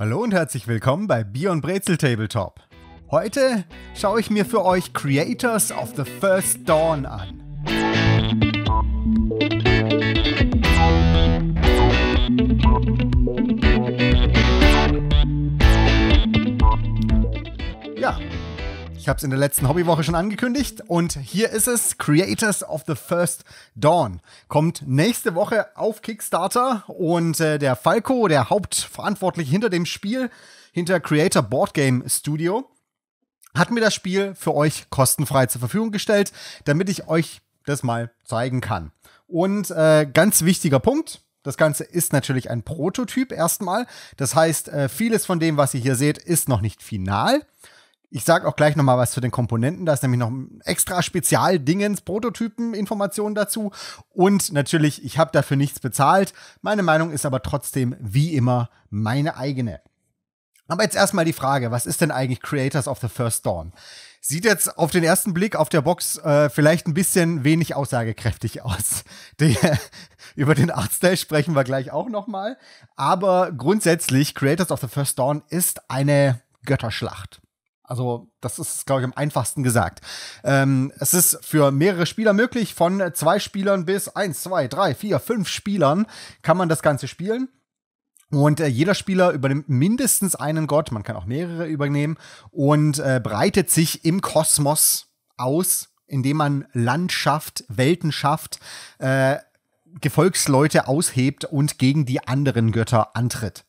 Hallo und herzlich willkommen bei Bier und Brezel Tabletop. Heute schaue ich mir für euch Creators of the First Dawn an. Ich habe es in der letzten Hobbywoche schon angekündigt und hier ist es, Creators of the First Dawn. Kommt nächste Woche auf Kickstarter und äh, der Falco, der Hauptverantwortliche hinter dem Spiel, hinter Creator Board Game Studio, hat mir das Spiel für euch kostenfrei zur Verfügung gestellt, damit ich euch das mal zeigen kann. Und äh, ganz wichtiger Punkt, das Ganze ist natürlich ein Prototyp erstmal. Das heißt, äh, vieles von dem, was ihr hier seht, ist noch nicht final. Ich sage auch gleich nochmal was zu den Komponenten. Da ist nämlich noch ein extra Spezialdingens, Prototypen-Informationen dazu. Und natürlich, ich habe dafür nichts bezahlt. Meine Meinung ist aber trotzdem, wie immer, meine eigene. Aber jetzt erstmal die Frage, was ist denn eigentlich Creators of the First Dawn? Sieht jetzt auf den ersten Blick auf der Box äh, vielleicht ein bisschen wenig aussagekräftig aus. Die, über den Artstyle sprechen wir gleich auch nochmal. Aber grundsätzlich, Creators of the First Dawn ist eine Götterschlacht. Also, das ist, glaube ich, am einfachsten gesagt. Ähm, es ist für mehrere Spieler möglich. Von zwei Spielern bis eins, zwei, drei, vier, fünf Spielern kann man das Ganze spielen. Und äh, jeder Spieler übernimmt mindestens einen Gott, man kann auch mehrere übernehmen und äh, breitet sich im Kosmos aus, indem man Landschaft, Weltenschaft, äh, Gefolgsleute aushebt und gegen die anderen Götter antritt.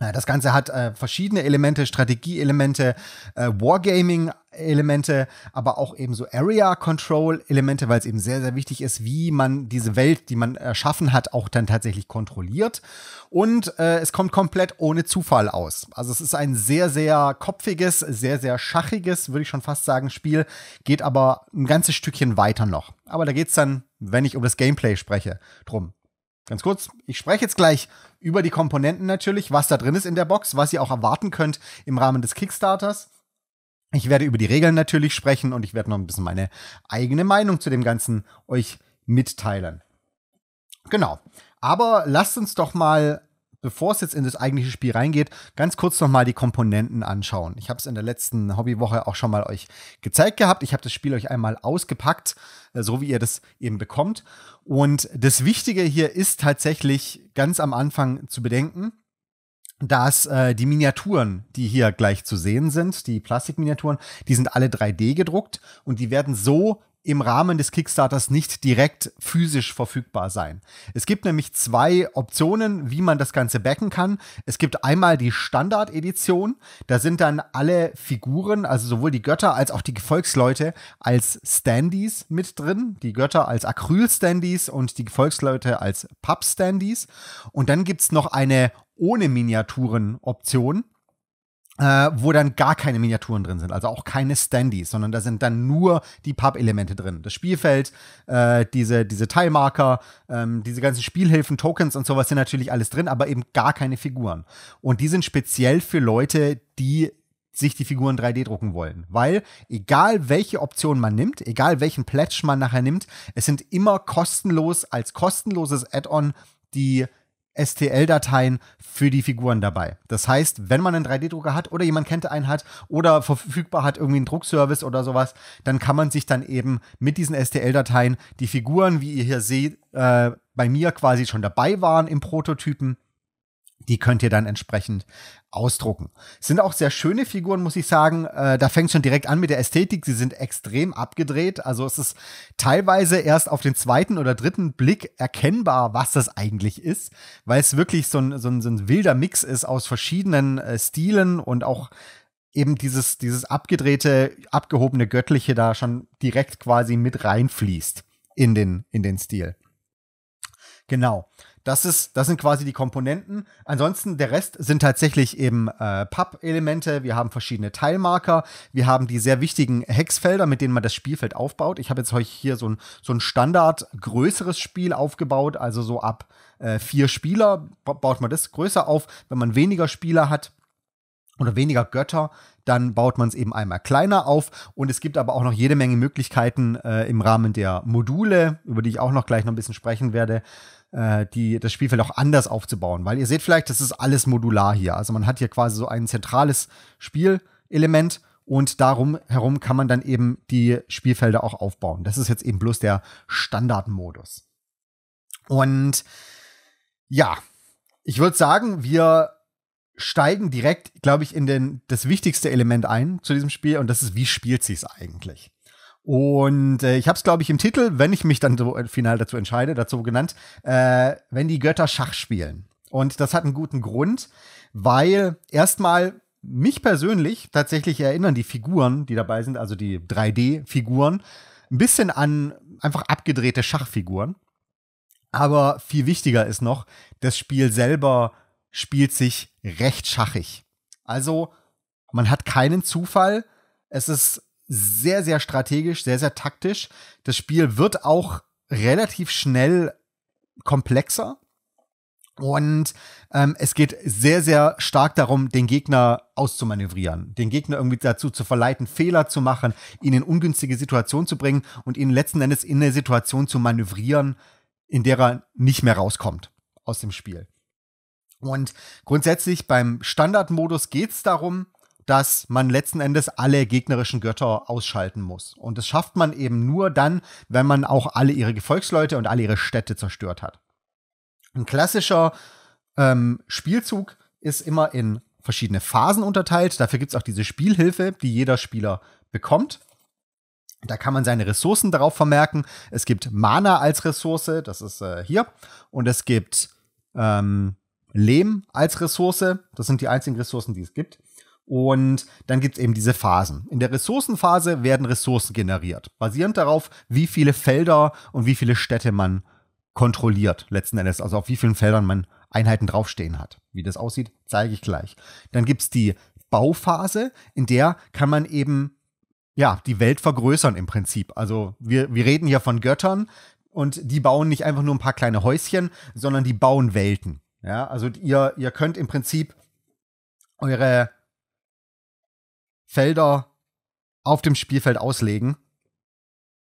Das Ganze hat äh, verschiedene Elemente, Strategieelemente, äh, Wargaming-Elemente, aber auch eben so Area-Control-Elemente, weil es eben sehr, sehr wichtig ist, wie man diese Welt, die man erschaffen hat, auch dann tatsächlich kontrolliert. Und äh, es kommt komplett ohne Zufall aus. Also es ist ein sehr, sehr kopfiges, sehr, sehr schachiges, würde ich schon fast sagen, Spiel, geht aber ein ganzes Stückchen weiter noch. Aber da geht's dann, wenn ich um das Gameplay spreche, drum. Ganz kurz, ich spreche jetzt gleich über die Komponenten natürlich, was da drin ist in der Box, was ihr auch erwarten könnt im Rahmen des Kickstarters. Ich werde über die Regeln natürlich sprechen und ich werde noch ein bisschen meine eigene Meinung zu dem Ganzen euch mitteilen. Genau. Aber lasst uns doch mal bevor es jetzt in das eigentliche Spiel reingeht, ganz kurz nochmal die Komponenten anschauen. Ich habe es in der letzten Hobbywoche auch schon mal euch gezeigt gehabt. Ich habe das Spiel euch einmal ausgepackt, äh, so wie ihr das eben bekommt. Und das Wichtige hier ist tatsächlich ganz am Anfang zu bedenken, dass äh, die Miniaturen, die hier gleich zu sehen sind, die Plastikminiaturen, die sind alle 3D gedruckt und die werden so im Rahmen des Kickstarters nicht direkt physisch verfügbar sein. Es gibt nämlich zwei Optionen, wie man das Ganze backen kann. Es gibt einmal die Standard-Edition, da sind dann alle Figuren, also sowohl die Götter als auch die Gefolgsleute, als Standys mit drin. Die Götter als acryl standys und die Gefolgsleute als pub standys Und dann gibt es noch eine ohne Miniaturen-Option äh, wo dann gar keine Miniaturen drin sind, also auch keine Standys, sondern da sind dann nur die Pub-Elemente drin. Das Spielfeld, äh, diese, diese Teilmarker, ähm, diese ganzen Spielhilfen, Tokens und sowas sind natürlich alles drin, aber eben gar keine Figuren. Und die sind speziell für Leute, die sich die Figuren 3D drucken wollen. Weil egal welche Option man nimmt, egal welchen Pledge man nachher nimmt, es sind immer kostenlos als kostenloses Add-on die STL-Dateien für die Figuren dabei. Das heißt, wenn man einen 3D-Drucker hat oder jemand kennt einen hat oder verfügbar hat irgendwie einen Druckservice oder sowas, dann kann man sich dann eben mit diesen STL-Dateien die Figuren, wie ihr hier seht, äh, bei mir quasi schon dabei waren im Prototypen, die könnt ihr dann entsprechend ausdrucken. Es sind auch sehr schöne Figuren, muss ich sagen. Äh, da fängt schon direkt an mit der Ästhetik. Sie sind extrem abgedreht. Also es ist teilweise erst auf den zweiten oder dritten Blick erkennbar, was das eigentlich ist, weil es wirklich so ein, so ein, so ein wilder Mix ist aus verschiedenen äh, Stilen und auch eben dieses, dieses abgedrehte, abgehobene Göttliche da schon direkt quasi mit reinfließt in den, in den Stil. Genau. Das, ist, das sind quasi die Komponenten. Ansonsten, der Rest sind tatsächlich eben äh, Pub-Elemente. Wir haben verschiedene Teilmarker. Wir haben die sehr wichtigen Hexfelder, mit denen man das Spielfeld aufbaut. Ich habe jetzt euch hier so ein, so ein Standard größeres Spiel aufgebaut, also so ab äh, vier Spieler baut man das größer auf. Wenn man weniger Spieler hat, oder weniger Götter, dann baut man es eben einmal kleiner auf. Und es gibt aber auch noch jede Menge Möglichkeiten äh, im Rahmen der Module, über die ich auch noch gleich noch ein bisschen sprechen werde, äh, die, das Spielfeld auch anders aufzubauen. Weil ihr seht vielleicht, das ist alles modular hier. Also man hat hier quasi so ein zentrales Spielelement und darum herum kann man dann eben die Spielfelder auch aufbauen. Das ist jetzt eben bloß der Standardmodus. Und ja, ich würde sagen, wir steigen direkt, glaube ich, in den, das wichtigste Element ein zu diesem Spiel und das ist, wie spielt es eigentlich? Und äh, ich habe es, glaube ich, im Titel, wenn ich mich dann so äh, final dazu entscheide, dazu genannt, äh, wenn die Götter Schach spielen. Und das hat einen guten Grund, weil erstmal mich persönlich tatsächlich erinnern die Figuren, die dabei sind, also die 3D-Figuren, ein bisschen an einfach abgedrehte Schachfiguren. Aber viel wichtiger ist noch, das Spiel selber spielt sich recht schachig. Also man hat keinen Zufall. Es ist sehr, sehr strategisch, sehr, sehr taktisch. Das Spiel wird auch relativ schnell komplexer. Und ähm, es geht sehr, sehr stark darum, den Gegner auszumanövrieren, den Gegner irgendwie dazu zu verleiten, Fehler zu machen, ihn in ungünstige Situationen zu bringen und ihn letzten Endes in eine Situation zu manövrieren, in der er nicht mehr rauskommt aus dem Spiel. Und grundsätzlich beim Standardmodus geht es darum, dass man letzten Endes alle gegnerischen Götter ausschalten muss. Und das schafft man eben nur dann, wenn man auch alle ihre Gefolgsleute und alle ihre Städte zerstört hat. Ein klassischer ähm, Spielzug ist immer in verschiedene Phasen unterteilt. Dafür gibt es auch diese Spielhilfe, die jeder Spieler bekommt. Da kann man seine Ressourcen darauf vermerken. Es gibt Mana als Ressource, das ist äh, hier. Und es gibt ähm, Lehm als Ressource, das sind die einzigen Ressourcen, die es gibt. Und dann gibt es eben diese Phasen. In der Ressourcenphase werden Ressourcen generiert, basierend darauf, wie viele Felder und wie viele Städte man kontrolliert, letzten Endes, also auf wie vielen Feldern man Einheiten draufstehen hat. Wie das aussieht, zeige ich gleich. Dann gibt es die Bauphase, in der kann man eben ja, die Welt vergrößern im Prinzip. Also wir, wir reden hier von Göttern und die bauen nicht einfach nur ein paar kleine Häuschen, sondern die bauen Welten. Ja, also ihr, ihr könnt im Prinzip eure Felder auf dem Spielfeld auslegen,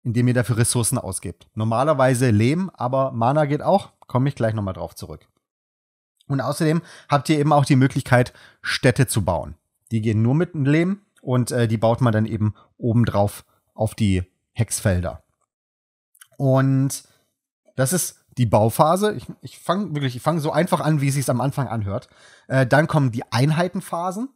indem ihr dafür Ressourcen ausgebt. Normalerweise Lehm, aber Mana geht auch. Komme ich gleich nochmal drauf zurück. Und außerdem habt ihr eben auch die Möglichkeit, Städte zu bauen. Die gehen nur mit Lehm und äh, die baut man dann eben obendrauf auf die Hexfelder. Und das ist die Bauphase. Ich, ich fange wirklich, ich fange so einfach an, wie es sich am Anfang anhört. Äh, dann kommen die Einheitenphasen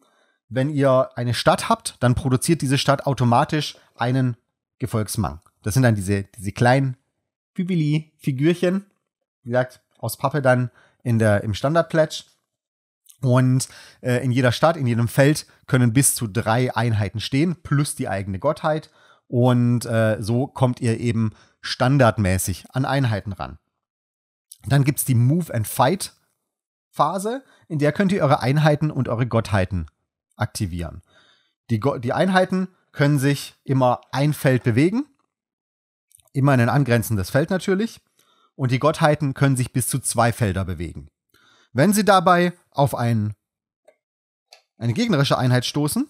wenn ihr eine Stadt habt, dann produziert diese Stadt automatisch einen Gefolgsmann. Das sind dann diese, diese kleinen Bibili-Figürchen, wie gesagt, aus Pappe dann in der, im standard Und äh, in jeder Stadt, in jedem Feld können bis zu drei Einheiten stehen, plus die eigene Gottheit. Und äh, so kommt ihr eben standardmäßig an Einheiten ran. Dann gibt es die Move and Fight Phase, in der könnt ihr eure Einheiten und eure Gottheiten aktivieren. Die, die Einheiten können sich immer ein Feld bewegen, immer in ein angrenzendes Feld natürlich, und die Gottheiten können sich bis zu zwei Felder bewegen. Wenn sie dabei auf ein, eine gegnerische Einheit stoßen,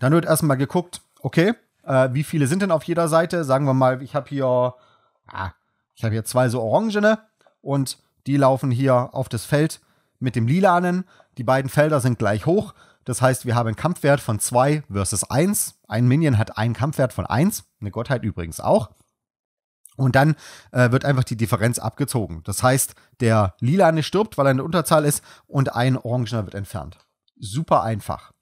dann wird erstmal geguckt, okay, äh, wie viele sind denn auf jeder Seite? Sagen wir mal, ich habe hier, ah, ich habe hier zwei so orangene und die laufen hier auf das Feld mit dem lilanen die beiden Felder sind gleich hoch. Das heißt, wir haben einen Kampfwert von 2 versus 1. Ein Minion hat einen Kampfwert von 1, eine Gottheit übrigens auch. Und dann äh, wird einfach die Differenz abgezogen. Das heißt, der Lilane stirbt, weil er in der Unterzahl ist, und ein Orangener wird entfernt. Super einfach.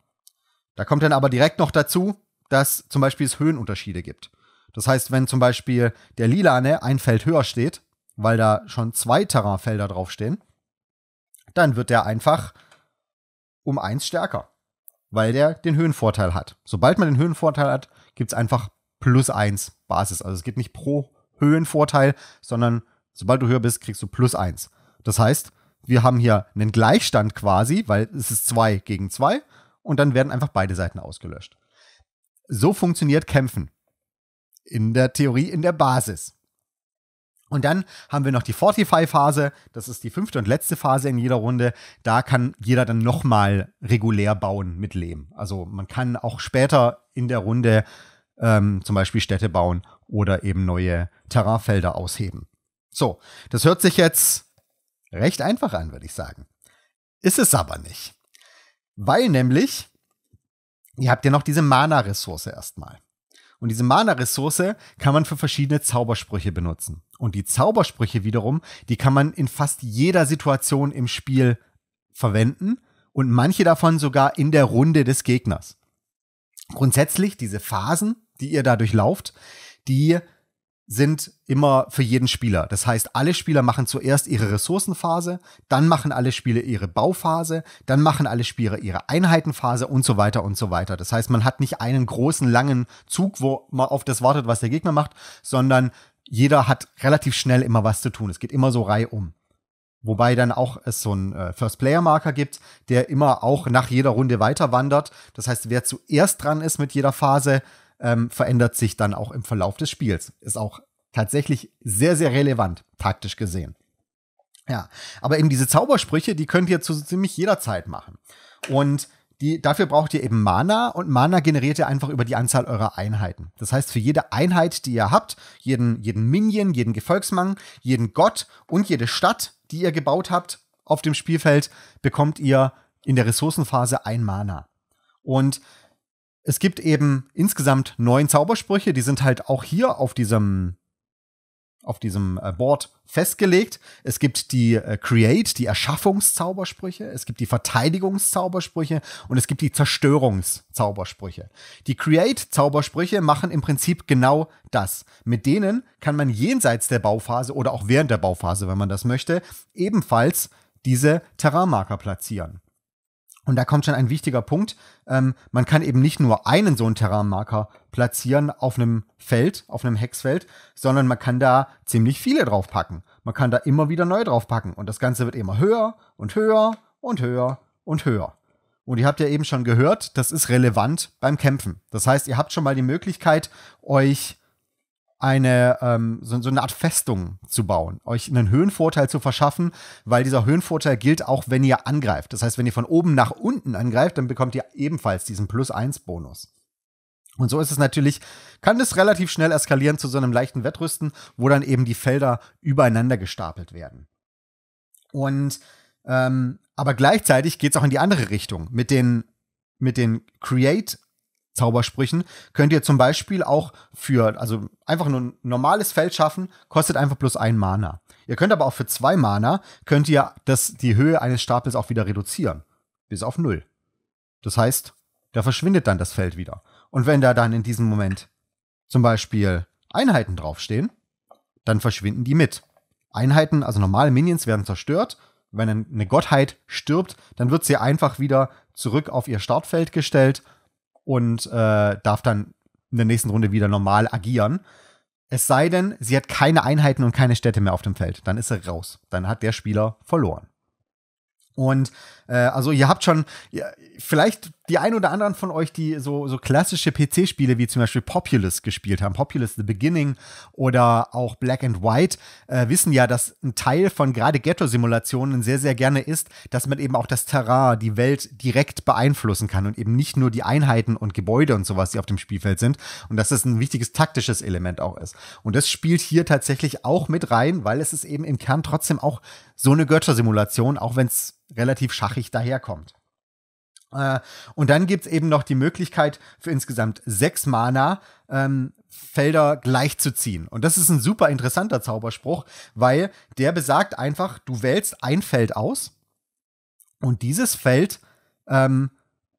Da kommt dann aber direkt noch dazu, dass zum Beispiel es Höhenunterschiede gibt. Das heißt, wenn zum Beispiel der Lilane ein Feld höher steht, weil da schon zwei Terrainfelder draufstehen, dann wird der einfach um eins stärker, weil der den Höhenvorteil hat. Sobald man den Höhenvorteil hat, gibt es einfach plus eins Basis. Also es geht nicht pro Höhenvorteil, sondern sobald du höher bist, kriegst du plus eins. Das heißt, wir haben hier einen Gleichstand quasi, weil es ist zwei gegen zwei und dann werden einfach beide Seiten ausgelöscht. So funktioniert Kämpfen. In der Theorie, in der Basis. Und dann haben wir noch die Fortify-Phase. Das ist die fünfte und letzte Phase in jeder Runde. Da kann jeder dann nochmal regulär bauen mit Lehm. Also man kann auch später in der Runde ähm, zum Beispiel Städte bauen oder eben neue Terrainfelder ausheben. So, das hört sich jetzt recht einfach an, würde ich sagen. Ist es aber nicht. Weil nämlich, ihr habt ja noch diese Mana-Ressource erstmal. Und diese Mana-Ressource kann man für verschiedene Zaubersprüche benutzen. Und die Zaubersprüche wiederum, die kann man in fast jeder Situation im Spiel verwenden und manche davon sogar in der Runde des Gegners. Grundsätzlich diese Phasen, die ihr dadurch lauft, die sind immer für jeden Spieler. Das heißt, alle Spieler machen zuerst ihre Ressourcenphase, dann machen alle Spieler ihre Bauphase, dann machen alle Spieler ihre Einheitenphase und so weiter und so weiter. Das heißt, man hat nicht einen großen langen Zug, wo man auf das wartet, was der Gegner macht, sondern jeder hat relativ schnell immer was zu tun. Es geht immer so reihum. Wobei dann auch es so einen äh, First-Player-Marker gibt, der immer auch nach jeder Runde weiter wandert. Das heißt, wer zuerst dran ist mit jeder Phase, ähm, verändert sich dann auch im Verlauf des Spiels. Ist auch tatsächlich sehr, sehr relevant, taktisch gesehen. Ja, aber eben diese Zaubersprüche, die könnt ihr zu ziemlich jeder Zeit machen. Und die, dafür braucht ihr eben Mana und Mana generiert ihr einfach über die Anzahl eurer Einheiten. Das heißt, für jede Einheit, die ihr habt, jeden, jeden Minion, jeden Gefolgsmann, jeden Gott und jede Stadt, die ihr gebaut habt auf dem Spielfeld, bekommt ihr in der Ressourcenphase ein Mana. Und es gibt eben insgesamt neun Zaubersprüche, die sind halt auch hier auf diesem auf diesem äh, Board festgelegt. Es gibt die äh, Create, die Erschaffungszaubersprüche, es gibt die Verteidigungszaubersprüche und es gibt die Zerstörungszaubersprüche. Die Create-Zaubersprüche machen im Prinzip genau das. Mit denen kann man jenseits der Bauphase oder auch während der Bauphase, wenn man das möchte, ebenfalls diese Terrainmarker platzieren. Und da kommt schon ein wichtiger Punkt. Ähm, man kann eben nicht nur einen so einen Terranmarker platzieren auf einem Feld, auf einem Hexfeld, sondern man kann da ziemlich viele draufpacken. Man kann da immer wieder neu draufpacken. Und das Ganze wird immer höher und höher und höher und höher. Und ihr habt ja eben schon gehört, das ist relevant beim Kämpfen. Das heißt, ihr habt schon mal die Möglichkeit, euch eine ähm, so, so eine Art Festung zu bauen, euch einen Höhenvorteil zu verschaffen, weil dieser Höhenvorteil gilt auch, wenn ihr angreift. Das heißt, wenn ihr von oben nach unten angreift, dann bekommt ihr ebenfalls diesen plus eins Bonus. Und so ist es natürlich, kann das relativ schnell eskalieren zu so einem leichten Wettrüsten, wo dann eben die Felder übereinander gestapelt werden. Und ähm, aber gleichzeitig geht es auch in die andere Richtung mit den mit den Create Zaubersprüchen könnt ihr zum Beispiel auch für, also einfach nur ein normales Feld schaffen, kostet einfach plus ein Mana. Ihr könnt aber auch für zwei Mana, könnt ihr das, die Höhe eines Stapels auch wieder reduzieren. Bis auf null. Das heißt, da verschwindet dann das Feld wieder. Und wenn da dann in diesem Moment zum Beispiel Einheiten draufstehen, dann verschwinden die mit. Einheiten, also normale Minions werden zerstört. Wenn eine Gottheit stirbt, dann wird sie einfach wieder zurück auf ihr Startfeld gestellt und äh, darf dann in der nächsten Runde wieder normal agieren. Es sei denn, sie hat keine Einheiten und keine Städte mehr auf dem Feld. Dann ist er raus. Dann hat der Spieler verloren. Und äh, also ihr habt schon, ja, vielleicht die ein oder anderen von euch, die so, so klassische PC-Spiele wie zum Beispiel Populous gespielt haben, Populous The Beginning oder auch Black and White, äh, wissen ja, dass ein Teil von gerade Ghetto-Simulationen sehr, sehr gerne ist, dass man eben auch das Terrain, die Welt direkt beeinflussen kann und eben nicht nur die Einheiten und Gebäude und sowas, die auf dem Spielfeld sind. Und dass das ein wichtiges taktisches Element auch ist. Und das spielt hier tatsächlich auch mit rein, weil es ist eben im Kern trotzdem auch so eine Götter-Simulation, auch wenn es relativ schachig daherkommt. Äh, und dann gibt's eben noch die Möglichkeit für insgesamt sechs Mana ähm, Felder gleich zu ziehen. Und das ist ein super interessanter Zauberspruch, weil der besagt einfach, du wählst ein Feld aus und dieses Feld, ähm,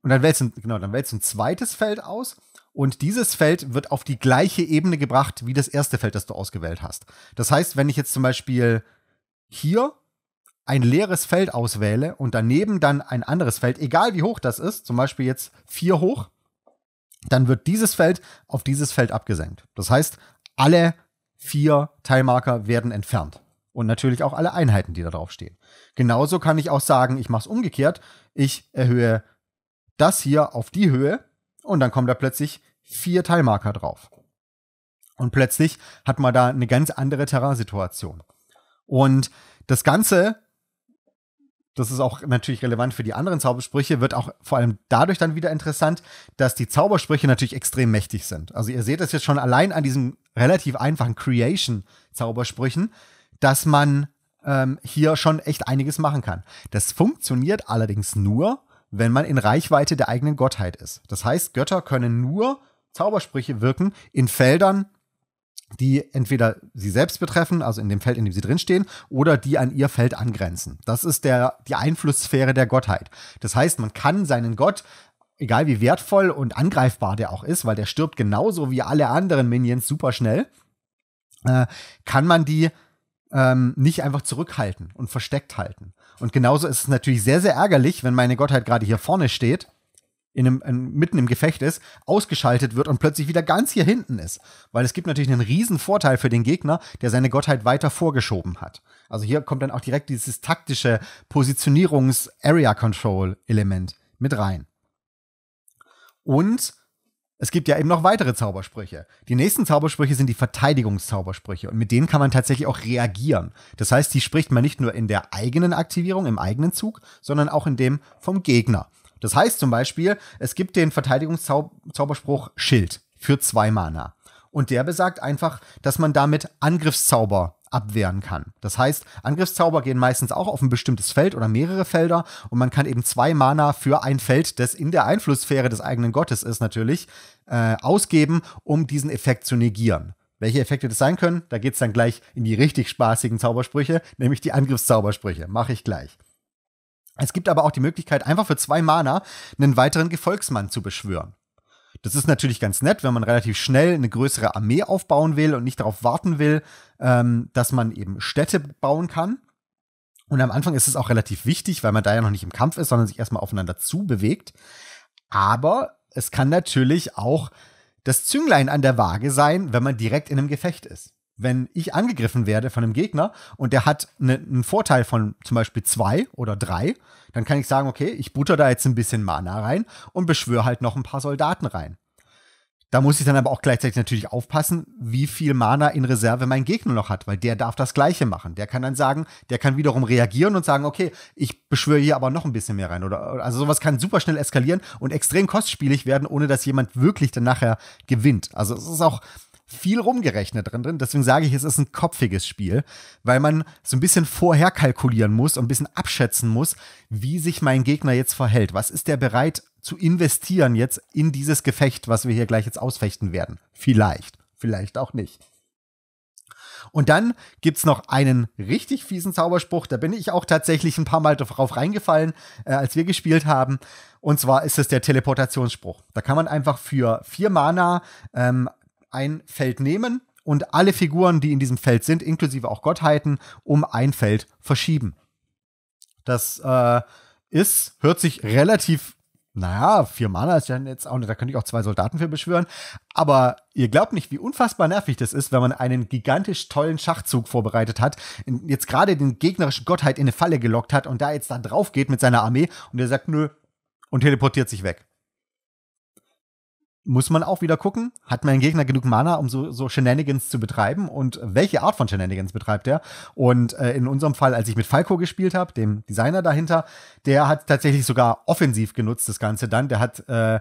und dann wählst, du, genau, dann wählst du ein zweites Feld aus und dieses Feld wird auf die gleiche Ebene gebracht wie das erste Feld, das du ausgewählt hast. Das heißt, wenn ich jetzt zum Beispiel hier ein leeres Feld auswähle und daneben dann ein anderes Feld, egal wie hoch das ist, zum Beispiel jetzt vier hoch, dann wird dieses Feld auf dieses Feld abgesenkt. Das heißt, alle vier Teilmarker werden entfernt. Und natürlich auch alle Einheiten, die da drauf stehen. Genauso kann ich auch sagen, ich mache es umgekehrt. Ich erhöhe das hier auf die Höhe und dann kommen da plötzlich vier Teilmarker drauf. Und plötzlich hat man da eine ganz andere Terrain-Situation. Und das Ganze das ist auch natürlich relevant für die anderen Zaubersprüche, wird auch vor allem dadurch dann wieder interessant, dass die Zaubersprüche natürlich extrem mächtig sind. Also ihr seht das jetzt schon allein an diesen relativ einfachen Creation-Zaubersprüchen, dass man ähm, hier schon echt einiges machen kann. Das funktioniert allerdings nur, wenn man in Reichweite der eigenen Gottheit ist. Das heißt, Götter können nur Zaubersprüche wirken in Feldern, die entweder sie selbst betreffen, also in dem Feld, in dem sie drinstehen, oder die an ihr Feld angrenzen. Das ist der, die Einflusssphäre der Gottheit. Das heißt, man kann seinen Gott, egal wie wertvoll und angreifbar der auch ist, weil der stirbt genauso wie alle anderen Minions super schnell, äh, kann man die ähm, nicht einfach zurückhalten und versteckt halten. Und genauso ist es natürlich sehr, sehr ärgerlich, wenn meine Gottheit gerade hier vorne steht in einem, in, mitten im Gefecht ist, ausgeschaltet wird und plötzlich wieder ganz hier hinten ist. Weil es gibt natürlich einen riesen Vorteil für den Gegner, der seine Gottheit weiter vorgeschoben hat. Also hier kommt dann auch direkt dieses taktische Positionierungs-Area-Control-Element mit rein. Und es gibt ja eben noch weitere Zaubersprüche. Die nächsten Zaubersprüche sind die Verteidigungszaubersprüche und mit denen kann man tatsächlich auch reagieren. Das heißt, die spricht man nicht nur in der eigenen Aktivierung, im eigenen Zug, sondern auch in dem vom Gegner. Das heißt zum Beispiel, es gibt den Verteidigungszauberspruch Schild für zwei Mana. Und der besagt einfach, dass man damit Angriffszauber abwehren kann. Das heißt, Angriffszauber gehen meistens auch auf ein bestimmtes Feld oder mehrere Felder und man kann eben zwei Mana für ein Feld, das in der Einflusssphäre des eigenen Gottes ist natürlich, äh, ausgeben, um diesen Effekt zu negieren. Welche Effekte das sein können, da geht es dann gleich in die richtig spaßigen Zaubersprüche, nämlich die Angriffszaubersprüche. Mache ich gleich. Es gibt aber auch die Möglichkeit, einfach für zwei Mana einen weiteren Gefolgsmann zu beschwören. Das ist natürlich ganz nett, wenn man relativ schnell eine größere Armee aufbauen will und nicht darauf warten will, ähm, dass man eben Städte bauen kann. Und am Anfang ist es auch relativ wichtig, weil man da ja noch nicht im Kampf ist, sondern sich erstmal aufeinander zubewegt. Aber es kann natürlich auch das Zünglein an der Waage sein, wenn man direkt in einem Gefecht ist wenn ich angegriffen werde von einem Gegner und der hat ne, einen Vorteil von zum Beispiel zwei oder drei, dann kann ich sagen, okay, ich butter da jetzt ein bisschen Mana rein und beschwöre halt noch ein paar Soldaten rein. Da muss ich dann aber auch gleichzeitig natürlich aufpassen, wie viel Mana in Reserve mein Gegner noch hat, weil der darf das Gleiche machen. Der kann dann sagen, der kann wiederum reagieren und sagen, okay, ich beschwöre hier aber noch ein bisschen mehr rein. Oder, also sowas kann super schnell eskalieren und extrem kostspielig werden, ohne dass jemand wirklich dann nachher gewinnt. Also es ist auch, viel rumgerechnet drin Deswegen sage ich, es ist ein kopfiges Spiel, weil man so ein bisschen vorher kalkulieren muss und ein bisschen abschätzen muss, wie sich mein Gegner jetzt verhält. Was ist der bereit zu investieren jetzt in dieses Gefecht, was wir hier gleich jetzt ausfechten werden? Vielleicht, vielleicht auch nicht. Und dann gibt es noch einen richtig fiesen Zauberspruch. Da bin ich auch tatsächlich ein paar Mal drauf reingefallen, äh, als wir gespielt haben. Und zwar ist es der Teleportationsspruch. Da kann man einfach für vier Mana ähm, ein Feld nehmen und alle Figuren, die in diesem Feld sind, inklusive auch Gottheiten, um ein Feld verschieben. Das äh, ist, hört sich relativ, naja, vier Mana ist ja jetzt auch nicht, da könnte ich auch zwei Soldaten für beschwören. Aber ihr glaubt nicht, wie unfassbar nervig das ist, wenn man einen gigantisch tollen Schachzug vorbereitet hat, jetzt gerade den gegnerischen Gottheit in eine Falle gelockt hat und da jetzt dann drauf geht mit seiner Armee und er sagt, nö, und teleportiert sich weg muss man auch wieder gucken, hat mein Gegner genug Mana, um so, so Shenanigans zu betreiben und welche Art von Shenanigans betreibt er? Und äh, in unserem Fall, als ich mit Falco gespielt habe, dem Designer dahinter, der hat tatsächlich sogar offensiv genutzt das Ganze dann. Der hat, äh,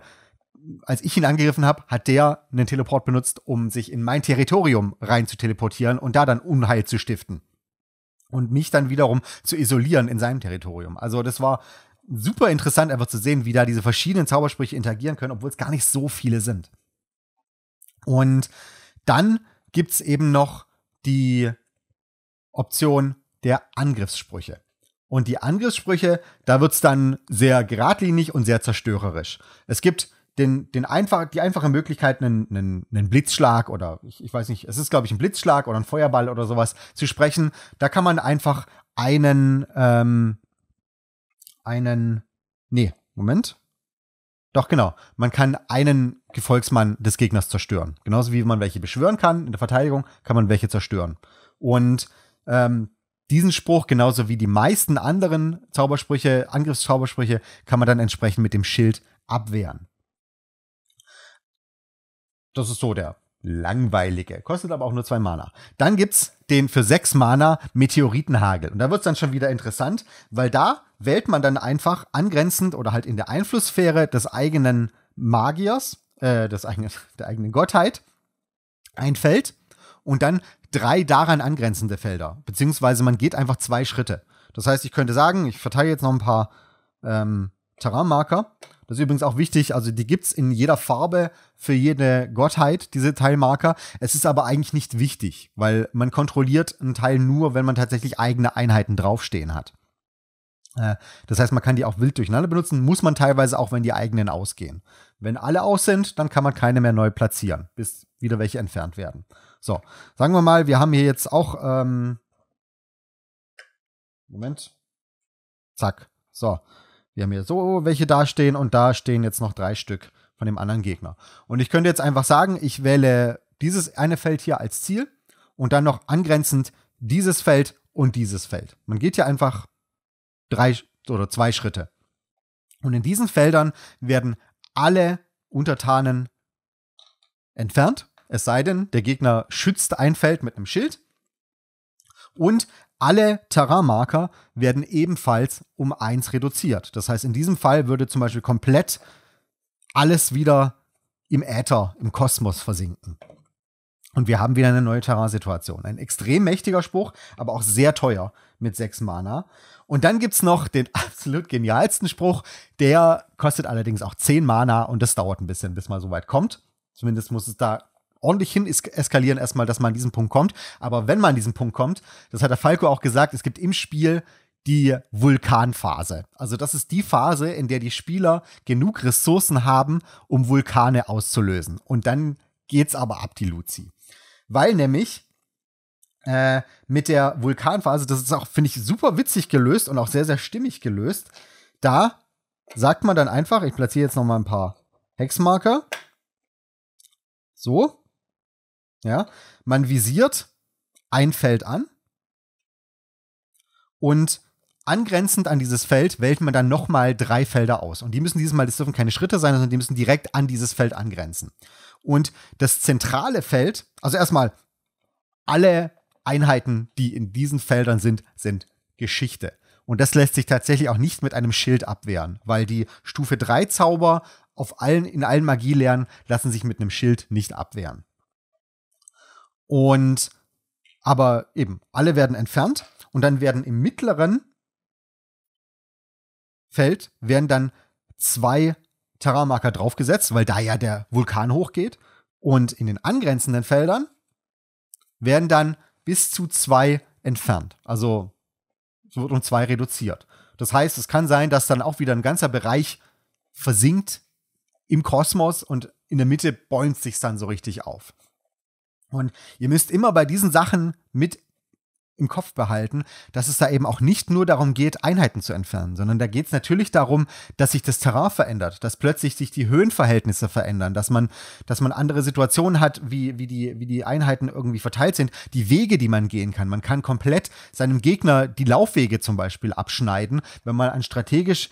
als ich ihn angegriffen habe, hat der einen Teleport benutzt, um sich in mein Territorium rein zu teleportieren und da dann Unheil zu stiften und mich dann wiederum zu isolieren in seinem Territorium. Also das war super interessant, einfach zu sehen, wie da diese verschiedenen Zaubersprüche interagieren können, obwohl es gar nicht so viele sind. Und dann gibt es eben noch die Option der Angriffssprüche. Und die Angriffssprüche, da wird es dann sehr geradlinig und sehr zerstörerisch. Es gibt den, den einfach, die einfache Möglichkeit, einen, einen, einen Blitzschlag oder ich, ich weiß nicht, es ist, glaube ich, ein Blitzschlag oder ein Feuerball oder sowas zu sprechen. Da kann man einfach einen, ähm, einen. Nee, Moment. Doch, genau. Man kann einen Gefolgsmann des Gegners zerstören. Genauso wie man welche beschwören kann. In der Verteidigung kann man welche zerstören. Und ähm, diesen Spruch, genauso wie die meisten anderen Zaubersprüche, Angriffszaubersprüche, kann man dann entsprechend mit dem Schild abwehren. Das ist so der langweilige. Kostet aber auch nur zwei Mana. Dann gibt's den für sechs Mana Meteoritenhagel. Und da wird's dann schon wieder interessant, weil da wählt man dann einfach angrenzend oder halt in der Einflusssphäre des eigenen Magiers, äh, des eigenen, der eigenen Gottheit, ein Feld und dann drei daran angrenzende Felder. Beziehungsweise man geht einfach zwei Schritte. Das heißt, ich könnte sagen, ich verteile jetzt noch ein paar ähm, Terrainmarker das ist übrigens auch wichtig. Also die gibt es in jeder Farbe für jede Gottheit, diese Teilmarker. Es ist aber eigentlich nicht wichtig, weil man kontrolliert einen Teil nur, wenn man tatsächlich eigene Einheiten draufstehen hat. Äh, das heißt, man kann die auch wild durcheinander benutzen, muss man teilweise auch, wenn die eigenen ausgehen. Wenn alle aus sind, dann kann man keine mehr neu platzieren, bis wieder welche entfernt werden. So, sagen wir mal, wir haben hier jetzt auch. Ähm Moment. Zack. So. Wir haben hier so welche da stehen und da stehen jetzt noch drei Stück von dem anderen Gegner. Und ich könnte jetzt einfach sagen, ich wähle dieses eine Feld hier als Ziel und dann noch angrenzend dieses Feld und dieses Feld. Man geht hier einfach drei oder zwei Schritte. Und in diesen Feldern werden alle Untertanen entfernt, es sei denn, der Gegner schützt ein Feld mit einem Schild. Und alle Terrainmarker werden ebenfalls um 1 reduziert. Das heißt, in diesem Fall würde zum Beispiel komplett alles wieder im Äther, im Kosmos versinken. Und wir haben wieder eine neue Terrain-Situation. Ein extrem mächtiger Spruch, aber auch sehr teuer mit 6 Mana. Und dann gibt es noch den absolut genialsten Spruch, der kostet allerdings auch 10 Mana und das dauert ein bisschen, bis man so weit kommt. Zumindest muss es da ordentlich hin eskalieren erstmal, dass man an diesen Punkt kommt. Aber wenn man an diesen Punkt kommt, das hat der Falco auch gesagt, es gibt im Spiel die Vulkanphase. Also das ist die Phase, in der die Spieler genug Ressourcen haben, um Vulkane auszulösen. Und dann geht's aber ab, die Luzi. Weil nämlich äh, mit der Vulkanphase, das ist auch, finde ich, super witzig gelöst und auch sehr, sehr stimmig gelöst, da sagt man dann einfach, ich platziere jetzt noch mal ein paar Hexmarker. So. Ja, man visiert ein Feld an und angrenzend an dieses Feld wählt man dann nochmal drei Felder aus. Und die müssen dieses Mal, das dürfen keine Schritte sein, sondern die müssen direkt an dieses Feld angrenzen. Und das zentrale Feld, also erstmal alle Einheiten, die in diesen Feldern sind, sind Geschichte. Und das lässt sich tatsächlich auch nicht mit einem Schild abwehren, weil die Stufe 3 Zauber auf allen, in allen Magielehren lassen sich mit einem Schild nicht abwehren. Und aber eben, alle werden entfernt und dann werden im mittleren Feld werden dann zwei Terramarker draufgesetzt, weil da ja der Vulkan hochgeht. Und in den angrenzenden Feldern werden dann bis zu zwei entfernt. Also es wird um zwei reduziert. Das heißt, es kann sein, dass dann auch wieder ein ganzer Bereich versinkt im Kosmos und in der Mitte bäumt sich dann so richtig auf. Und ihr müsst immer bei diesen Sachen mit im Kopf behalten, dass es da eben auch nicht nur darum geht, Einheiten zu entfernen, sondern da geht es natürlich darum, dass sich das Terrain verändert, dass plötzlich sich die Höhenverhältnisse verändern, dass man, dass man andere Situationen hat, wie, wie, die, wie die Einheiten irgendwie verteilt sind, die Wege, die man gehen kann. Man kann komplett seinem Gegner die Laufwege zum Beispiel abschneiden, wenn man an strategisch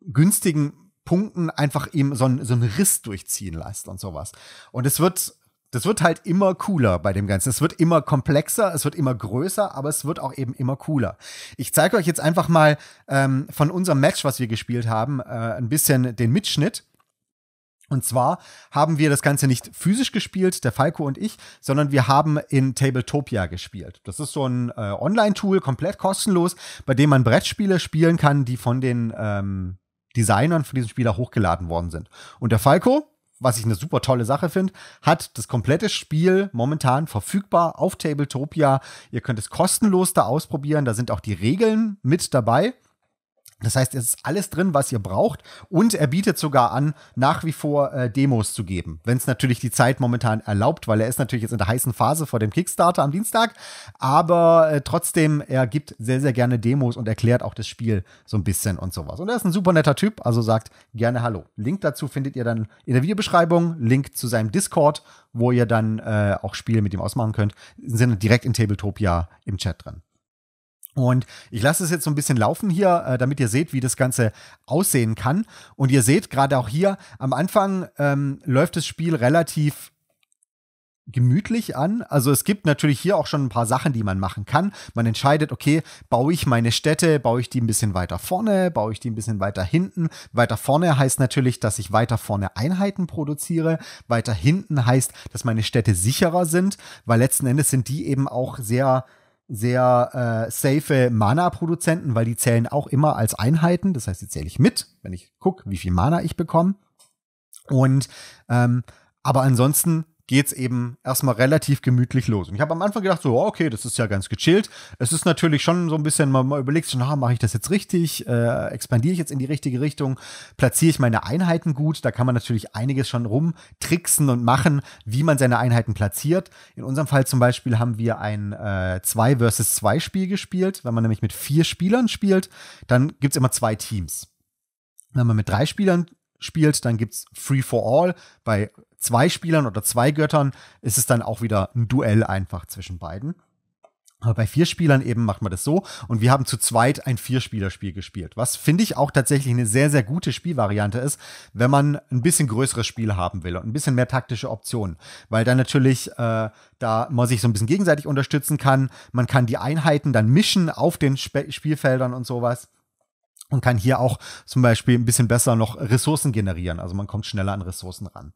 günstigen Punkten einfach ihm so einen, so einen Riss durchziehen lässt und sowas. Und es wird das wird halt immer cooler bei dem Ganzen. Es wird immer komplexer, es wird immer größer, aber es wird auch eben immer cooler. Ich zeige euch jetzt einfach mal ähm, von unserem Match, was wir gespielt haben, äh, ein bisschen den Mitschnitt. Und zwar haben wir das Ganze nicht physisch gespielt, der Falco und ich, sondern wir haben in Tabletopia gespielt. Das ist so ein äh, Online-Tool, komplett kostenlos, bei dem man Brettspiele spielen kann, die von den ähm, Designern für diesen Spieler hochgeladen worden sind. Und der Falco, was ich eine super tolle Sache finde, hat das komplette Spiel momentan verfügbar auf Tabletopia. Ihr könnt es kostenlos da ausprobieren. Da sind auch die Regeln mit dabei. Das heißt, es ist alles drin, was ihr braucht und er bietet sogar an, nach wie vor äh, Demos zu geben, wenn es natürlich die Zeit momentan erlaubt, weil er ist natürlich jetzt in der heißen Phase vor dem Kickstarter am Dienstag, aber äh, trotzdem, er gibt sehr, sehr gerne Demos und erklärt auch das Spiel so ein bisschen und sowas. Und er ist ein super netter Typ, also sagt gerne Hallo. Link dazu findet ihr dann in der Videobeschreibung, Link zu seinem Discord, wo ihr dann äh, auch Spiele mit ihm ausmachen könnt, sind direkt in Tabletopia im Chat drin. Und ich lasse es jetzt so ein bisschen laufen hier, äh, damit ihr seht, wie das Ganze aussehen kann. Und ihr seht gerade auch hier, am Anfang ähm, läuft das Spiel relativ gemütlich an. Also es gibt natürlich hier auch schon ein paar Sachen, die man machen kann. Man entscheidet, okay, baue ich meine Städte, baue ich die ein bisschen weiter vorne, baue ich die ein bisschen weiter hinten. Weiter vorne heißt natürlich, dass ich weiter vorne Einheiten produziere. Weiter hinten heißt, dass meine Städte sicherer sind, weil letzten Endes sind die eben auch sehr sehr äh, safe Mana-Produzenten, weil die zählen auch immer als Einheiten. Das heißt, die zähle ich mit, wenn ich gucke, wie viel Mana ich bekomme. Und ähm, aber ansonsten geht es eben erstmal relativ gemütlich los. Und ich habe am Anfang gedacht, so, okay, das ist ja ganz gechillt. Es ist natürlich schon so ein bisschen, man, überlegt sich, ah, mache ich das jetzt richtig? Äh, expandiere ich jetzt in die richtige Richtung? Platziere ich meine Einheiten gut? Da kann man natürlich einiges schon rumtricksen und machen, wie man seine Einheiten platziert. In unserem Fall zum Beispiel haben wir ein äh, 2 versus 2 Spiel gespielt. Wenn man nämlich mit vier Spielern spielt, dann gibt es immer zwei Teams. Wenn man mit drei Spielern spielt, dann gibt es Free for All. Bei zwei Spielern oder zwei Göttern ist es dann auch wieder ein Duell einfach zwischen beiden. Aber bei vier Spielern eben macht man das so. Und wir haben zu zweit ein Vierspielerspiel gespielt. Was finde ich auch tatsächlich eine sehr, sehr gute Spielvariante ist, wenn man ein bisschen größeres Spiel haben will und ein bisschen mehr taktische Optionen. Weil dann natürlich äh, da man sich so ein bisschen gegenseitig unterstützen kann. Man kann die Einheiten dann mischen auf den Sp Spielfeldern und sowas und kann hier auch zum Beispiel ein bisschen besser noch Ressourcen generieren. Also man kommt schneller an Ressourcen ran.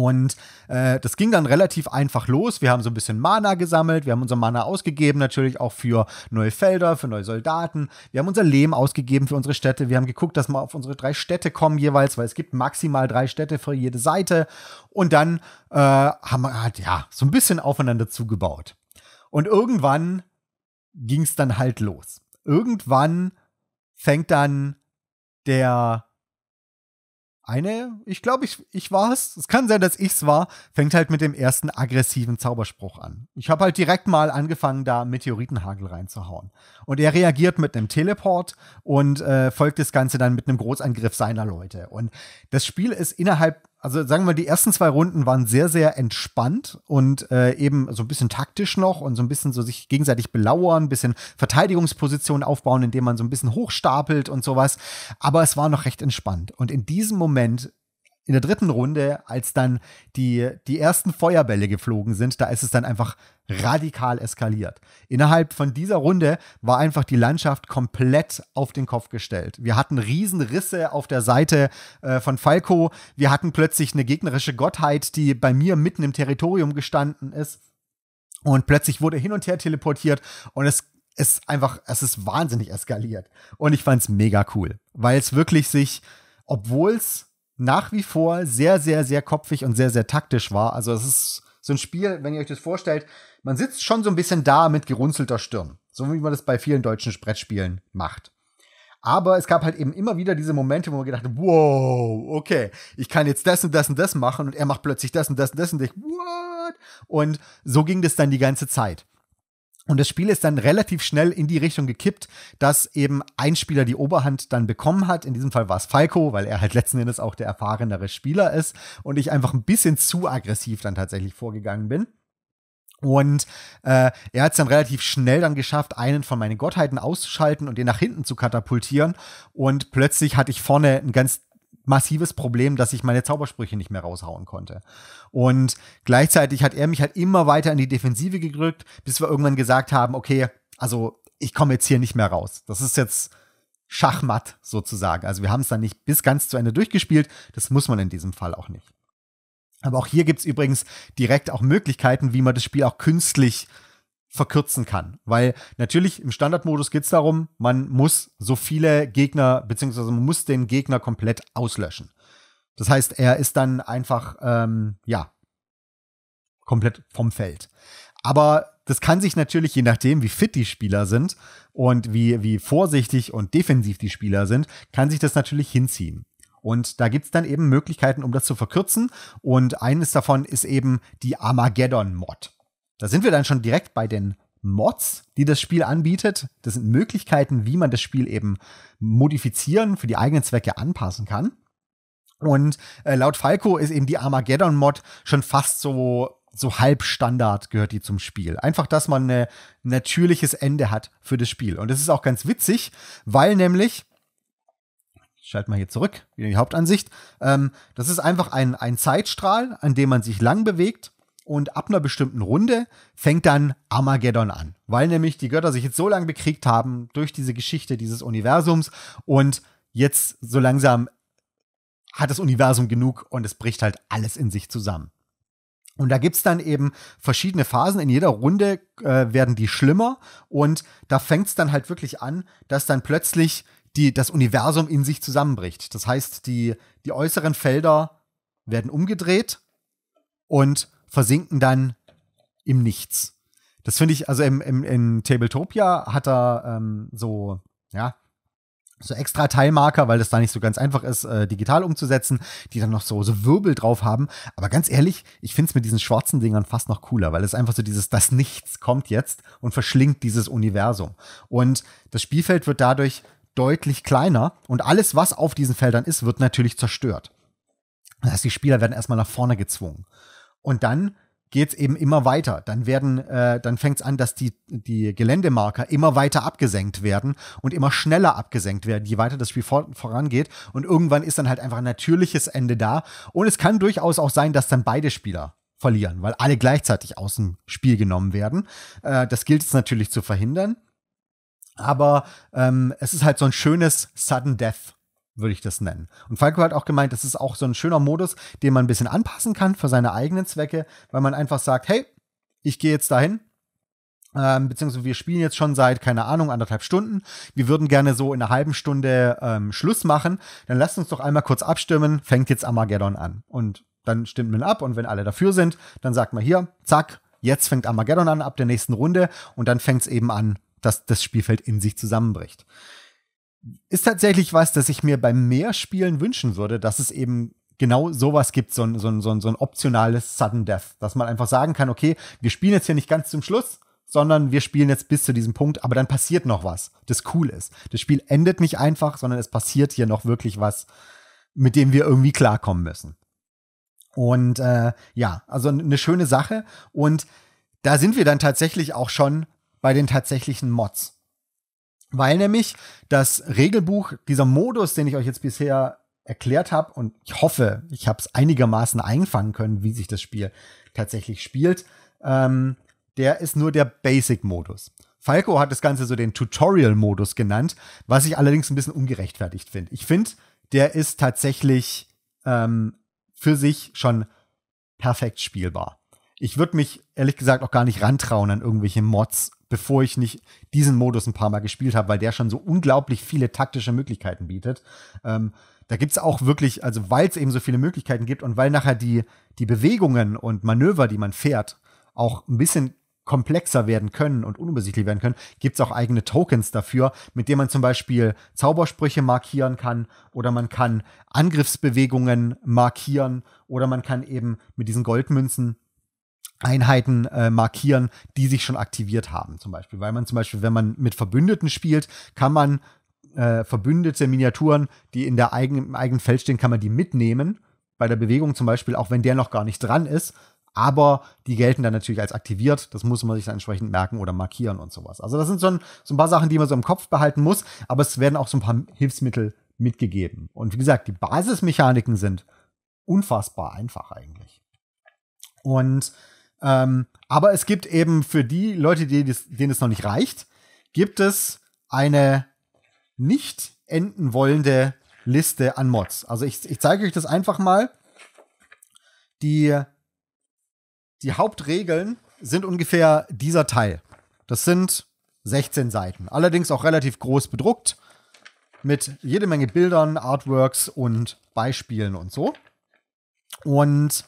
Und äh, das ging dann relativ einfach los. Wir haben so ein bisschen Mana gesammelt, wir haben unser Mana ausgegeben, natürlich auch für neue Felder, für neue Soldaten. Wir haben unser Leben ausgegeben für unsere Städte. Wir haben geguckt, dass wir auf unsere drei Städte kommen jeweils, weil es gibt maximal drei Städte für jede Seite. Und dann äh, haben wir halt, ja, so ein bisschen aufeinander zugebaut. Und irgendwann ging es dann halt los. Irgendwann fängt dann der eine, ich glaube, ich, ich war es, es kann sein, dass ich es war, fängt halt mit dem ersten aggressiven Zauberspruch an. Ich habe halt direkt mal angefangen, da Meteoritenhagel reinzuhauen. Und er reagiert mit einem Teleport und äh, folgt das Ganze dann mit einem Großangriff seiner Leute. Und das Spiel ist innerhalb also sagen wir, die ersten zwei Runden waren sehr, sehr entspannt und äh, eben so ein bisschen taktisch noch und so ein bisschen so sich gegenseitig belauern, bisschen Verteidigungsposition aufbauen, indem man so ein bisschen hochstapelt und sowas. Aber es war noch recht entspannt. Und in diesem Moment in der dritten Runde, als dann die, die ersten Feuerbälle geflogen sind, da ist es dann einfach radikal eskaliert. Innerhalb von dieser Runde war einfach die Landschaft komplett auf den Kopf gestellt. Wir hatten Riesenrisse auf der Seite äh, von Falco. Wir hatten plötzlich eine gegnerische Gottheit, die bei mir mitten im Territorium gestanden ist. Und plötzlich wurde hin und her teleportiert und es ist einfach, es ist wahnsinnig eskaliert. Und ich fand es mega cool, weil es wirklich sich, obwohl es nach wie vor sehr, sehr, sehr kopfig und sehr, sehr taktisch war. Also es ist so ein Spiel, wenn ihr euch das vorstellt, man sitzt schon so ein bisschen da mit gerunzelter Stirn. So wie man das bei vielen deutschen Brettspielen macht. Aber es gab halt eben immer wieder diese Momente, wo man gedacht hat, wow, okay, ich kann jetzt das und das und das machen und er macht plötzlich das und das und das und ich, what? Und so ging das dann die ganze Zeit. Und das Spiel ist dann relativ schnell in die Richtung gekippt, dass eben ein Spieler die Oberhand dann bekommen hat. In diesem Fall war es Falco, weil er halt letzten Endes auch der erfahrenere Spieler ist und ich einfach ein bisschen zu aggressiv dann tatsächlich vorgegangen bin. Und äh, er hat es dann relativ schnell dann geschafft, einen von meinen Gottheiten auszuschalten und den nach hinten zu katapultieren. Und plötzlich hatte ich vorne einen ganz massives Problem, dass ich meine Zaubersprüche nicht mehr raushauen konnte. Und gleichzeitig hat er mich halt immer weiter in die Defensive gerückt, bis wir irgendwann gesagt haben, okay, also ich komme jetzt hier nicht mehr raus. Das ist jetzt Schachmatt sozusagen. Also wir haben es dann nicht bis ganz zu Ende durchgespielt. Das muss man in diesem Fall auch nicht. Aber auch hier gibt es übrigens direkt auch Möglichkeiten, wie man das Spiel auch künstlich verkürzen kann. Weil natürlich im Standardmodus geht es darum, man muss so viele Gegner, beziehungsweise man muss den Gegner komplett auslöschen. Das heißt, er ist dann einfach, ähm, ja, komplett vom Feld. Aber das kann sich natürlich, je nachdem, wie fit die Spieler sind und wie, wie vorsichtig und defensiv die Spieler sind, kann sich das natürlich hinziehen. Und da gibt es dann eben Möglichkeiten, um das zu verkürzen. Und eines davon ist eben die Armageddon-Mod. Da sind wir dann schon direkt bei den Mods, die das Spiel anbietet. Das sind Möglichkeiten, wie man das Spiel eben modifizieren, für die eigenen Zwecke anpassen kann. Und äh, laut Falco ist eben die Armageddon-Mod schon fast so, so halb Standard gehört die zum Spiel. Einfach, dass man ein natürliches Ende hat für das Spiel. Und das ist auch ganz witzig, weil nämlich, ich schalte mal hier zurück, wieder in die Hauptansicht, ähm, das ist einfach ein, ein Zeitstrahl, an dem man sich lang bewegt und ab einer bestimmten Runde fängt dann Armageddon an, weil nämlich die Götter sich jetzt so lange bekriegt haben durch diese Geschichte dieses Universums und jetzt so langsam hat das Universum genug und es bricht halt alles in sich zusammen. Und da gibt es dann eben verschiedene Phasen. In jeder Runde äh, werden die schlimmer und da fängt es dann halt wirklich an, dass dann plötzlich die, das Universum in sich zusammenbricht. Das heißt, die, die äußeren Felder werden umgedreht und versinken dann im Nichts. Das finde ich, also im, im, in Tabletopia hat er ähm, so, ja, so extra Teilmarker, weil das da nicht so ganz einfach ist, äh, digital umzusetzen, die dann noch so, so Wirbel drauf haben. Aber ganz ehrlich, ich finde es mit diesen schwarzen Dingern fast noch cooler, weil es einfach so dieses, das Nichts kommt jetzt und verschlingt dieses Universum. Und das Spielfeld wird dadurch deutlich kleiner und alles, was auf diesen Feldern ist, wird natürlich zerstört. Das heißt, die Spieler werden erstmal nach vorne gezwungen. Und dann geht es eben immer weiter. Dann werden, äh, dann fängt es an, dass die, die Geländemarker immer weiter abgesenkt werden und immer schneller abgesenkt werden, je weiter das Spiel vor, vorangeht. Und irgendwann ist dann halt einfach ein natürliches Ende da. Und es kann durchaus auch sein, dass dann beide Spieler verlieren, weil alle gleichzeitig aus dem Spiel genommen werden. Äh, das gilt es natürlich zu verhindern. Aber ähm, es ist halt so ein schönes Sudden Death würde ich das nennen. Und Falco hat auch gemeint, das ist auch so ein schöner Modus, den man ein bisschen anpassen kann für seine eigenen Zwecke, weil man einfach sagt, hey, ich gehe jetzt dahin, ähm, beziehungsweise wir spielen jetzt schon seit, keine Ahnung, anderthalb Stunden. Wir würden gerne so in einer halben Stunde ähm, Schluss machen. Dann lasst uns doch einmal kurz abstimmen. Fängt jetzt Armageddon an. Und dann stimmt man ab. Und wenn alle dafür sind, dann sagt man hier, zack, jetzt fängt Armageddon an ab der nächsten Runde. Und dann fängt es eben an, dass das Spielfeld in sich zusammenbricht ist tatsächlich was, das ich mir bei mehr Spielen wünschen würde, dass es eben genau sowas gibt, so ein, so ein, so ein, so ein optionales Sudden Death, dass man einfach sagen kann, okay, wir spielen jetzt hier nicht ganz zum Schluss, sondern wir spielen jetzt bis zu diesem Punkt, aber dann passiert noch was, das cool ist. Das Spiel endet nicht einfach, sondern es passiert hier noch wirklich was, mit dem wir irgendwie klarkommen müssen. Und äh, ja, also eine schöne Sache. Und da sind wir dann tatsächlich auch schon bei den tatsächlichen Mods. Weil nämlich das Regelbuch, dieser Modus, den ich euch jetzt bisher erklärt habe, und ich hoffe, ich habe es einigermaßen einfangen können, wie sich das Spiel tatsächlich spielt, ähm, der ist nur der Basic-Modus. Falco hat das Ganze so den Tutorial-Modus genannt, was ich allerdings ein bisschen ungerechtfertigt finde. Ich finde, der ist tatsächlich ähm, für sich schon perfekt spielbar ich würde mich ehrlich gesagt auch gar nicht rantrauen an irgendwelche Mods, bevor ich nicht diesen Modus ein paar Mal gespielt habe, weil der schon so unglaublich viele taktische Möglichkeiten bietet. Ähm, da es auch wirklich, also weil es eben so viele Möglichkeiten gibt und weil nachher die, die Bewegungen und Manöver, die man fährt, auch ein bisschen komplexer werden können und unübersichtlich werden können, gibt es auch eigene Tokens dafür, mit denen man zum Beispiel Zaubersprüche markieren kann oder man kann Angriffsbewegungen markieren oder man kann eben mit diesen Goldmünzen Einheiten äh, markieren, die sich schon aktiviert haben, zum Beispiel. Weil man zum Beispiel, wenn man mit Verbündeten spielt, kann man äh, verbündete Miniaturen, die in der eigenen, im eigenen Feld stehen, kann man die mitnehmen. Bei der Bewegung zum Beispiel, auch wenn der noch gar nicht dran ist. Aber die gelten dann natürlich als aktiviert. Das muss man sich dann entsprechend merken oder markieren und sowas. Also das sind so ein, so ein paar Sachen, die man so im Kopf behalten muss. Aber es werden auch so ein paar Hilfsmittel mitgegeben. Und wie gesagt, die Basismechaniken sind unfassbar einfach eigentlich. Und ähm, aber es gibt eben für die Leute, die, denen es noch nicht reicht, gibt es eine nicht enden wollende Liste an Mods. Also ich, ich zeige euch das einfach mal. Die, die Hauptregeln sind ungefähr dieser Teil. Das sind 16 Seiten. Allerdings auch relativ groß bedruckt. Mit jede Menge Bildern, Artworks und Beispielen und so. Und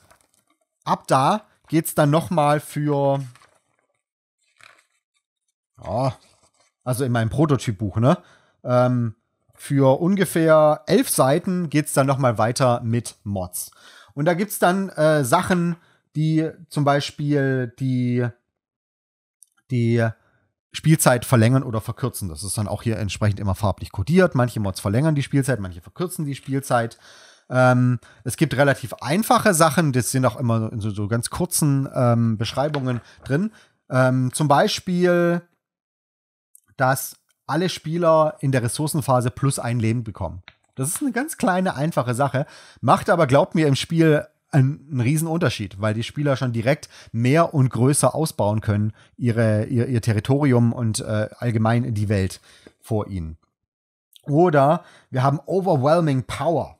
ab da geht es dann nochmal für. Ja, also in meinem Prototypbuch, ne? Ähm, für ungefähr elf Seiten geht es dann nochmal weiter mit Mods. Und da gibt es dann äh, Sachen, die zum Beispiel die, die Spielzeit verlängern oder verkürzen. Das ist dann auch hier entsprechend immer farblich kodiert. Manche Mods verlängern die Spielzeit, manche verkürzen die Spielzeit. Ähm, es gibt relativ einfache Sachen, das sind auch immer in so, so ganz kurzen ähm, Beschreibungen drin. Ähm, zum Beispiel, dass alle Spieler in der Ressourcenphase plus ein Leben bekommen. Das ist eine ganz kleine, einfache Sache, macht aber, glaubt mir, im Spiel einen, einen riesen Unterschied, weil die Spieler schon direkt mehr und größer ausbauen können, ihre, ihr, ihr Territorium und äh, allgemein die Welt vor ihnen. Oder wir haben Overwhelming Power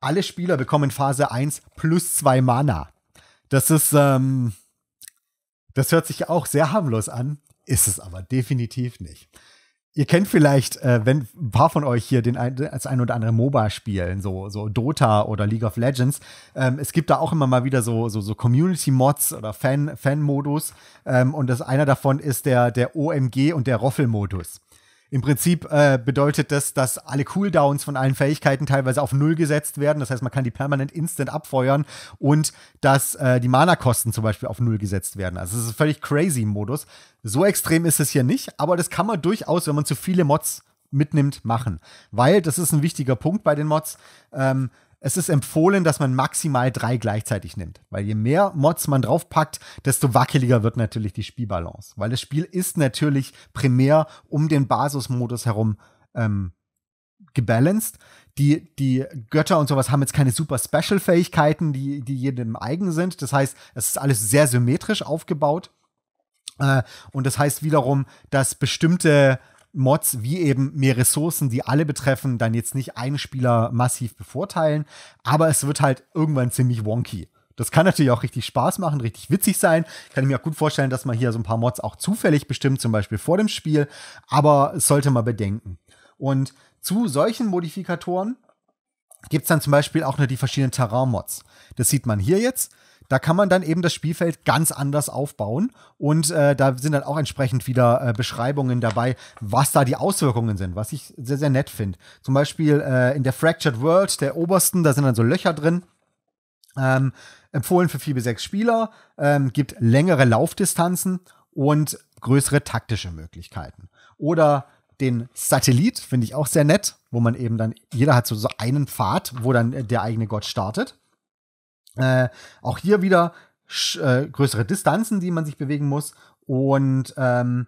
alle Spieler bekommen Phase 1 plus 2 Mana. Das ist, ähm, das hört sich auch sehr harmlos an, ist es aber definitiv nicht. Ihr kennt vielleicht, äh, wenn ein paar von euch hier den ein, das ein oder andere MOBA spielen, so, so Dota oder League of Legends, ähm, es gibt da auch immer mal wieder so, so, so Community-Mods oder Fan-Modus. Fan ähm, und das einer davon ist der, der OMG und der Roffel-Modus. Im Prinzip äh, bedeutet das, dass alle Cooldowns von allen Fähigkeiten teilweise auf Null gesetzt werden. Das heißt, man kann die permanent instant abfeuern und dass äh, die Mana-Kosten zum Beispiel auf Null gesetzt werden. Also es ist ein völlig crazy Modus. So extrem ist es hier nicht, aber das kann man durchaus, wenn man zu viele Mods mitnimmt, machen. Weil, das ist ein wichtiger Punkt bei den Mods, ähm, es ist empfohlen, dass man maximal drei gleichzeitig nimmt. Weil je mehr Mods man draufpackt, desto wackeliger wird natürlich die Spielbalance. Weil das Spiel ist natürlich primär um den Basismodus herum ähm, gebalanced. Die, die Götter und sowas haben jetzt keine super Special-Fähigkeiten, die, die jedem eigen sind. Das heißt, es ist alles sehr symmetrisch aufgebaut. Äh, und das heißt wiederum, dass bestimmte Mods wie eben mehr Ressourcen, die alle betreffen, dann jetzt nicht einen Spieler massiv bevorteilen, aber es wird halt irgendwann ziemlich wonky. Das kann natürlich auch richtig Spaß machen, richtig witzig sein. Kann ich mir auch gut vorstellen, dass man hier so ein paar Mods auch zufällig bestimmt, zum Beispiel vor dem Spiel, aber es sollte man bedenken. Und zu solchen Modifikatoren gibt es dann zum Beispiel auch noch die verschiedenen Terrain-Mods. Das sieht man hier jetzt da kann man dann eben das Spielfeld ganz anders aufbauen. Und äh, da sind dann auch entsprechend wieder äh, Beschreibungen dabei, was da die Auswirkungen sind, was ich sehr, sehr nett finde. Zum Beispiel äh, in der Fractured World, der obersten, da sind dann so Löcher drin. Ähm, empfohlen für vier bis sechs Spieler, ähm, gibt längere Laufdistanzen und größere taktische Möglichkeiten. Oder den Satellit finde ich auch sehr nett, wo man eben dann, jeder hat so, so einen Pfad, wo dann äh, der eigene Gott startet. Äh, auch hier wieder äh, größere Distanzen, die man sich bewegen muss. Und ähm,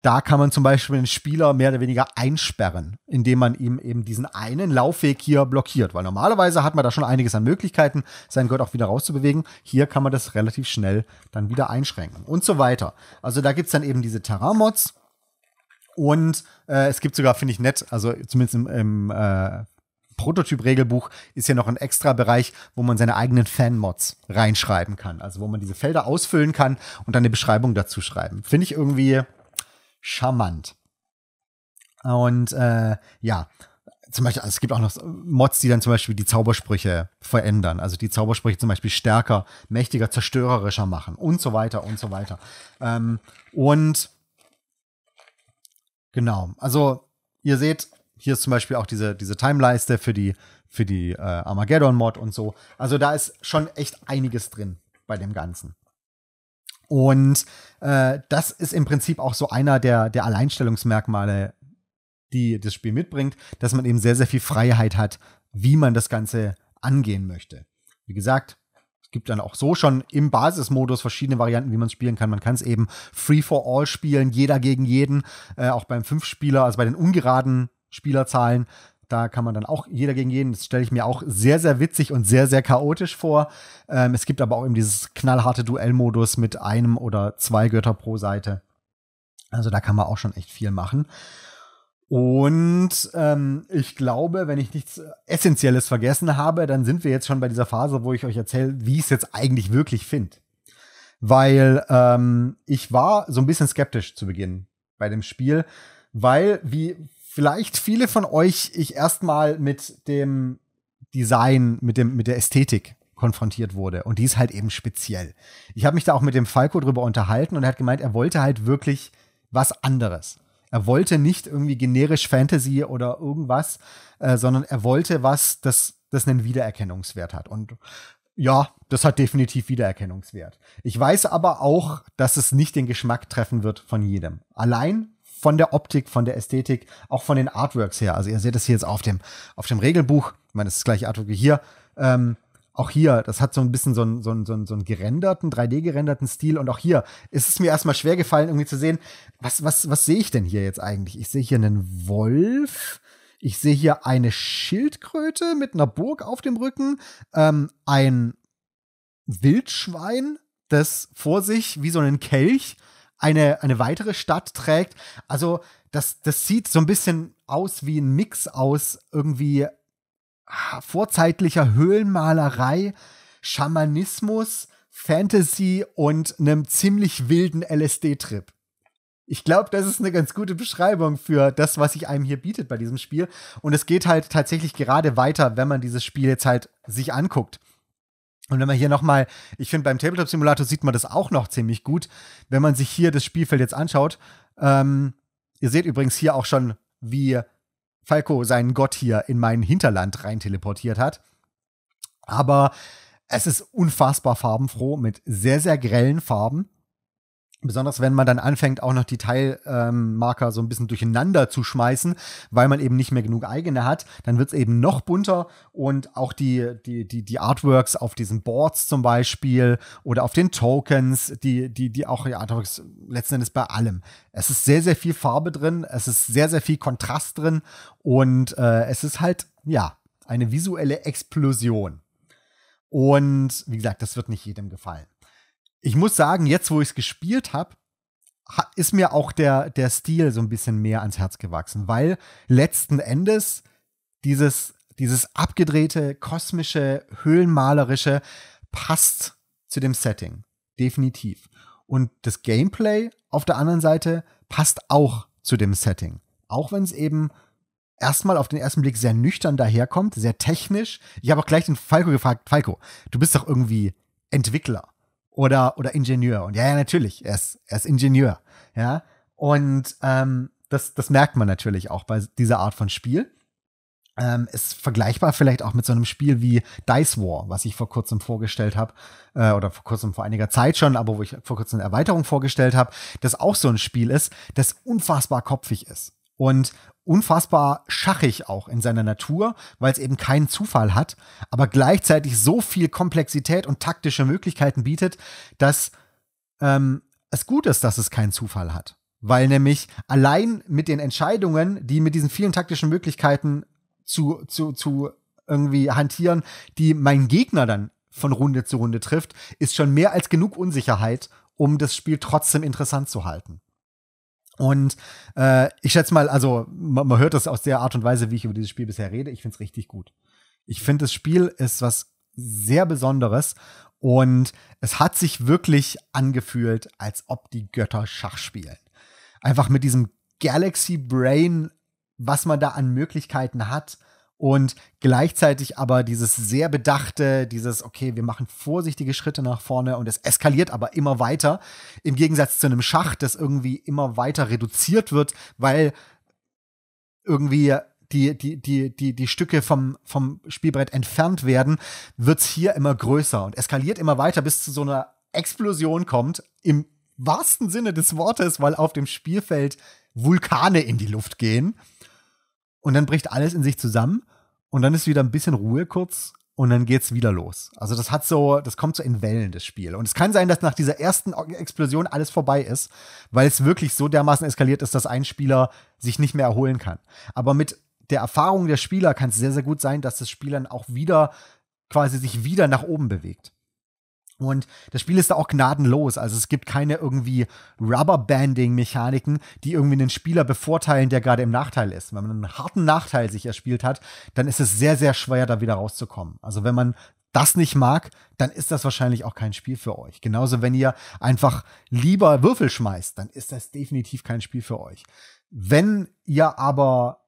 da kann man zum Beispiel den Spieler mehr oder weniger einsperren, indem man ihm eben diesen einen Laufweg hier blockiert. Weil normalerweise hat man da schon einiges an Möglichkeiten, seinen Gott auch wieder rauszubewegen. Hier kann man das relativ schnell dann wieder einschränken und so weiter. Also da gibt es dann eben diese Terrain-Mods. Und äh, es gibt sogar, finde ich nett, also zumindest im, im äh, Prototyp-Regelbuch ist hier noch ein extra Bereich, wo man seine eigenen Fan-Mods reinschreiben kann. Also wo man diese Felder ausfüllen kann und dann eine Beschreibung dazu schreiben. Finde ich irgendwie charmant. Und äh, ja, zum Beispiel, also es gibt auch noch Mods, die dann zum Beispiel die Zaubersprüche verändern. Also die Zaubersprüche zum Beispiel stärker, mächtiger, zerstörerischer machen und so weiter und so weiter. Ähm, und genau, also ihr seht, hier ist zum Beispiel auch diese, diese Time-Leiste für die, für die äh, Armageddon-Mod und so. Also da ist schon echt einiges drin bei dem Ganzen. Und äh, das ist im Prinzip auch so einer der, der Alleinstellungsmerkmale, die das Spiel mitbringt, dass man eben sehr, sehr viel Freiheit hat, wie man das Ganze angehen möchte. Wie gesagt, es gibt dann auch so schon im Basismodus verschiedene Varianten, wie man es spielen kann. Man kann es eben Free for All spielen, jeder gegen jeden, äh, auch beim Fünf-Spieler, also bei den ungeraden Spielerzahlen. Da kann man dann auch jeder gegen jeden. Das stelle ich mir auch sehr, sehr witzig und sehr, sehr chaotisch vor. Ähm, es gibt aber auch eben dieses knallharte Duellmodus mit einem oder zwei Götter pro Seite. Also da kann man auch schon echt viel machen. Und ähm, ich glaube, wenn ich nichts Essentielles vergessen habe, dann sind wir jetzt schon bei dieser Phase, wo ich euch erzähle, wie ich es jetzt eigentlich wirklich finde. Weil ähm, ich war so ein bisschen skeptisch zu Beginn bei dem Spiel, weil, wie vielleicht viele von euch ich erstmal mit dem Design, mit, dem, mit der Ästhetik konfrontiert wurde. Und die ist halt eben speziell. Ich habe mich da auch mit dem Falco drüber unterhalten und er hat gemeint, er wollte halt wirklich was anderes. Er wollte nicht irgendwie generisch Fantasy oder irgendwas, äh, sondern er wollte was, das, das einen Wiedererkennungswert hat. Und ja, das hat definitiv Wiedererkennungswert. Ich weiß aber auch, dass es nicht den Geschmack treffen wird von jedem. Allein von der Optik, von der Ästhetik, auch von den Artworks her. Also ihr seht das hier jetzt auf dem, auf dem Regelbuch. Ich meine, das ist das gleiche Artwork wie hier. Ähm, auch hier, das hat so ein bisschen so einen, so einen, so einen, so einen gerenderten, 3D-gerenderten Stil. Und auch hier ist es mir erstmal schwer gefallen, irgendwie zu sehen, was, was, was sehe ich denn hier jetzt eigentlich? Ich sehe hier einen Wolf. Ich sehe hier eine Schildkröte mit einer Burg auf dem Rücken. Ähm, ein Wildschwein, das vor sich wie so einen Kelch eine, eine weitere Stadt trägt. Also das, das sieht so ein bisschen aus wie ein Mix aus irgendwie vorzeitlicher Höhlenmalerei, Schamanismus, Fantasy und einem ziemlich wilden LSD-Trip. Ich glaube, das ist eine ganz gute Beschreibung für das, was sich einem hier bietet bei diesem Spiel. Und es geht halt tatsächlich gerade weiter, wenn man dieses Spiel jetzt halt sich anguckt. Und wenn man hier nochmal, ich finde beim Tabletop-Simulator sieht man das auch noch ziemlich gut, wenn man sich hier das Spielfeld jetzt anschaut. Ähm, ihr seht übrigens hier auch schon, wie Falco seinen Gott hier in mein Hinterland rein teleportiert hat. Aber es ist unfassbar farbenfroh mit sehr, sehr grellen Farben. Besonders wenn man dann anfängt, auch noch die Teilmarker ähm, so ein bisschen durcheinander zu schmeißen, weil man eben nicht mehr genug eigene hat, dann wird es eben noch bunter und auch die, die, die, die Artworks auf diesen Boards zum Beispiel oder auf den Tokens, die, die, die auch die Artworks letzten Endes bei allem. Es ist sehr, sehr viel Farbe drin, es ist sehr, sehr viel Kontrast drin und äh, es ist halt, ja, eine visuelle Explosion. Und wie gesagt, das wird nicht jedem gefallen ich muss sagen, jetzt wo ich es gespielt habe, ist mir auch der, der Stil so ein bisschen mehr ans Herz gewachsen, weil letzten Endes dieses, dieses abgedrehte, kosmische, höhlenmalerische passt zu dem Setting. Definitiv. Und das Gameplay auf der anderen Seite passt auch zu dem Setting. Auch wenn es eben erstmal auf den ersten Blick sehr nüchtern daherkommt, sehr technisch. Ich habe auch gleich den Falco gefragt, Falco, du bist doch irgendwie Entwickler oder, oder Ingenieur. Und ja, ja, natürlich, er ist, er ist Ingenieur. Ja. Und ähm, das, das merkt man natürlich auch bei dieser Art von Spiel. Ähm, ist vergleichbar vielleicht auch mit so einem Spiel wie Dice War, was ich vor kurzem vorgestellt habe, äh, oder vor kurzem vor einiger Zeit schon, aber wo ich vor kurzem eine Erweiterung vorgestellt habe, das auch so ein Spiel ist, das unfassbar kopfig ist. Und, unfassbar schachig auch in seiner Natur, weil es eben keinen Zufall hat, aber gleichzeitig so viel Komplexität und taktische Möglichkeiten bietet, dass ähm, es gut ist, dass es keinen Zufall hat. Weil nämlich allein mit den Entscheidungen, die mit diesen vielen taktischen Möglichkeiten zu, zu, zu irgendwie hantieren, die mein Gegner dann von Runde zu Runde trifft, ist schon mehr als genug Unsicherheit, um das Spiel trotzdem interessant zu halten. Und äh, ich schätze mal, also man, man hört das aus der Art und Weise, wie ich über dieses Spiel bisher rede. Ich finde es richtig gut. Ich finde, das Spiel ist was sehr Besonderes und es hat sich wirklich angefühlt, als ob die Götter Schach spielen. Einfach mit diesem Galaxy Brain, was man da an Möglichkeiten hat, und gleichzeitig aber dieses sehr bedachte, dieses, okay, wir machen vorsichtige Schritte nach vorne und es eskaliert aber immer weiter, im Gegensatz zu einem Schach, das irgendwie immer weiter reduziert wird, weil irgendwie die, die, die, die, die Stücke vom, vom Spielbrett entfernt werden, wird es hier immer größer und eskaliert immer weiter, bis zu so einer Explosion kommt, im wahrsten Sinne des Wortes, weil auf dem Spielfeld Vulkane in die Luft gehen. Und dann bricht alles in sich zusammen und dann ist wieder ein bisschen Ruhe kurz und dann geht's wieder los. Also das hat so, das kommt so in Wellen, das Spiel. Und es kann sein, dass nach dieser ersten Explosion alles vorbei ist, weil es wirklich so dermaßen eskaliert ist, dass ein Spieler sich nicht mehr erholen kann. Aber mit der Erfahrung der Spieler kann es sehr, sehr gut sein, dass das Spiel dann auch wieder quasi sich wieder nach oben bewegt. Und das Spiel ist da auch gnadenlos. Also es gibt keine irgendwie Rubberbanding-Mechaniken, die irgendwie einen Spieler bevorteilen, der gerade im Nachteil ist. Wenn man einen harten Nachteil sich erspielt hat, dann ist es sehr, sehr schwer, da wieder rauszukommen. Also wenn man das nicht mag, dann ist das wahrscheinlich auch kein Spiel für euch. Genauso, wenn ihr einfach lieber Würfel schmeißt, dann ist das definitiv kein Spiel für euch. Wenn ihr aber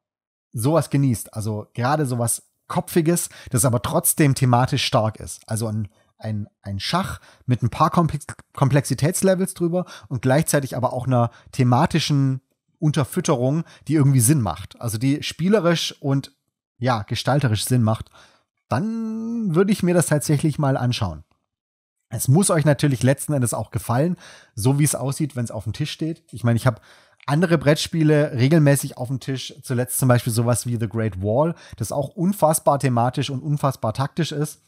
sowas genießt, also gerade sowas Kopfiges, das aber trotzdem thematisch stark ist, also ein ein, ein Schach mit ein paar Komplex Komplexitätslevels drüber und gleichzeitig aber auch einer thematischen Unterfütterung, die irgendwie Sinn macht. Also die spielerisch und ja, gestalterisch Sinn macht, dann würde ich mir das tatsächlich mal anschauen. Es muss euch natürlich letzten Endes auch gefallen, so wie es aussieht, wenn es auf dem Tisch steht. Ich meine, ich habe andere Brettspiele regelmäßig auf dem Tisch, zuletzt zum Beispiel sowas wie The Great Wall, das auch unfassbar thematisch und unfassbar taktisch ist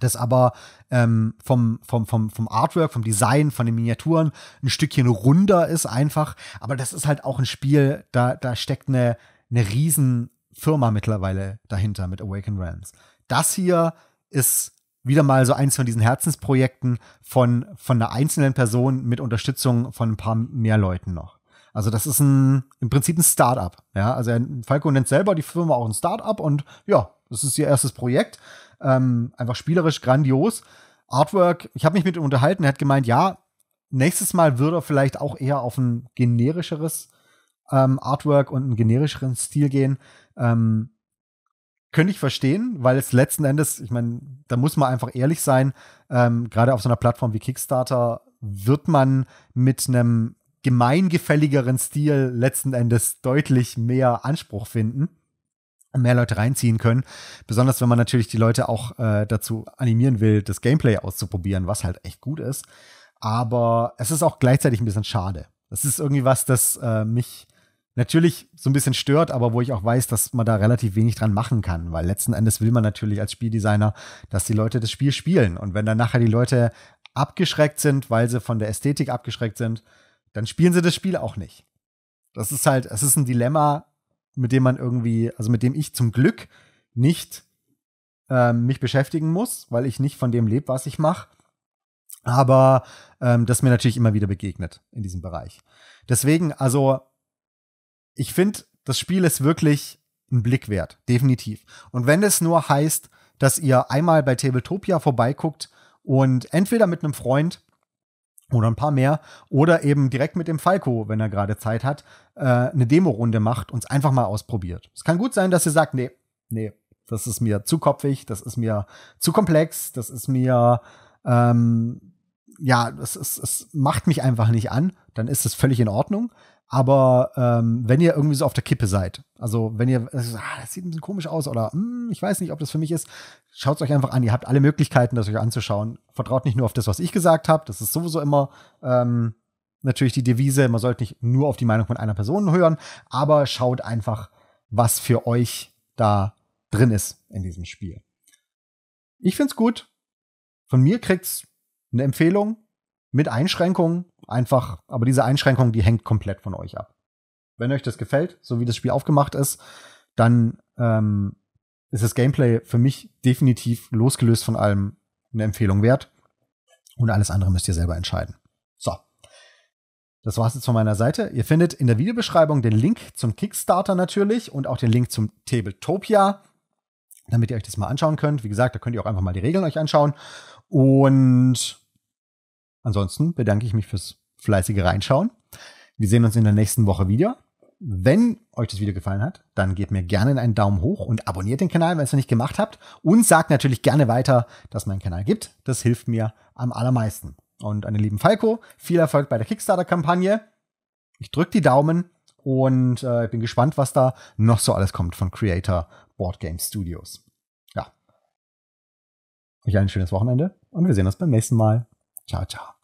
das aber ähm, vom, vom, vom, vom Artwork, vom Design, von den Miniaturen ein Stückchen runder ist einfach. Aber das ist halt auch ein Spiel, da, da steckt eine, eine riesen Firma mittlerweile dahinter mit Awaken Realms. Das hier ist wieder mal so eins von diesen Herzensprojekten von, von einer einzelnen Person mit Unterstützung von ein paar mehr Leuten noch. Also das ist ein, im Prinzip ein Startup. Ja, also Falco nennt selber die Firma auch ein Startup und ja, das ist ihr erstes Projekt. Ähm, einfach spielerisch grandios. Artwork, ich habe mich mit ihm unterhalten, er hat gemeint, ja, nächstes Mal würde er vielleicht auch eher auf ein generischeres ähm, Artwork und einen generischeren Stil gehen. Ähm, könnte ich verstehen, weil es letzten Endes, ich meine, da muss man einfach ehrlich sein, ähm, gerade auf so einer Plattform wie Kickstarter wird man mit einem gemeingefälligeren Stil letzten Endes deutlich mehr Anspruch finden mehr Leute reinziehen können. Besonders wenn man natürlich die Leute auch äh, dazu animieren will, das Gameplay auszuprobieren, was halt echt gut ist. Aber es ist auch gleichzeitig ein bisschen schade. Das ist irgendwie was, das äh, mich natürlich so ein bisschen stört, aber wo ich auch weiß, dass man da relativ wenig dran machen kann, weil letzten Endes will man natürlich als Spieldesigner, dass die Leute das Spiel spielen. Und wenn dann nachher die Leute abgeschreckt sind, weil sie von der Ästhetik abgeschreckt sind, dann spielen sie das Spiel auch nicht. Das ist halt, es ist ein Dilemma, mit dem man irgendwie, also mit dem ich zum Glück nicht ähm, mich beschäftigen muss, weil ich nicht von dem lebe, was ich mache. Aber ähm, das mir natürlich immer wieder begegnet in diesem Bereich. Deswegen, also, ich finde, das Spiel ist wirklich ein Blick wert, definitiv. Und wenn es nur heißt, dass ihr einmal bei Tabletopia vorbeiguckt und entweder mit einem Freund oder ein paar mehr oder eben direkt mit dem Falco, wenn er gerade Zeit hat, äh, eine Demo-Runde macht und es einfach mal ausprobiert. Es kann gut sein, dass ihr sagt, nee, nee, das ist mir zu kopfig, das ist mir zu komplex, das ist mir, ähm, ja, es, es, es macht mich einfach nicht an, dann ist es völlig in Ordnung. Aber ähm, wenn ihr irgendwie so auf der Kippe seid, also wenn ihr, also, das sieht ein bisschen komisch aus oder hm, ich weiß nicht, ob das für mich ist, schaut es euch einfach an. Ihr habt alle Möglichkeiten, das euch anzuschauen. Vertraut nicht nur auf das, was ich gesagt habe. Das ist sowieso immer ähm, natürlich die Devise. Man sollte nicht nur auf die Meinung von einer Person hören, aber schaut einfach, was für euch da drin ist in diesem Spiel. Ich find's gut. Von mir kriegt's eine Empfehlung mit Einschränkungen, einfach, aber diese Einschränkung, die hängt komplett von euch ab. Wenn euch das gefällt, so wie das Spiel aufgemacht ist, dann ähm, ist das Gameplay für mich definitiv losgelöst von allem eine Empfehlung wert. Und alles andere müsst ihr selber entscheiden. So. Das war's jetzt von meiner Seite. Ihr findet in der Videobeschreibung den Link zum Kickstarter natürlich und auch den Link zum Tabletopia, damit ihr euch das mal anschauen könnt. Wie gesagt, da könnt ihr auch einfach mal die Regeln euch anschauen. Und Ansonsten bedanke ich mich fürs fleißige Reinschauen. Wir sehen uns in der nächsten Woche wieder. Wenn euch das Video gefallen hat, dann gebt mir gerne einen Daumen hoch und abonniert den Kanal, wenn ihr es noch nicht gemacht habt. Und sagt natürlich gerne weiter, dass es meinen Kanal gibt. Das hilft mir am allermeisten. Und an den lieben Falco, viel Erfolg bei der Kickstarter-Kampagne. Ich drücke die Daumen und äh, bin gespannt, was da noch so alles kommt von Creator Board Game Studios. Ja. Euch ein schönes Wochenende und wir sehen uns beim nächsten Mal. Ciao, ciao.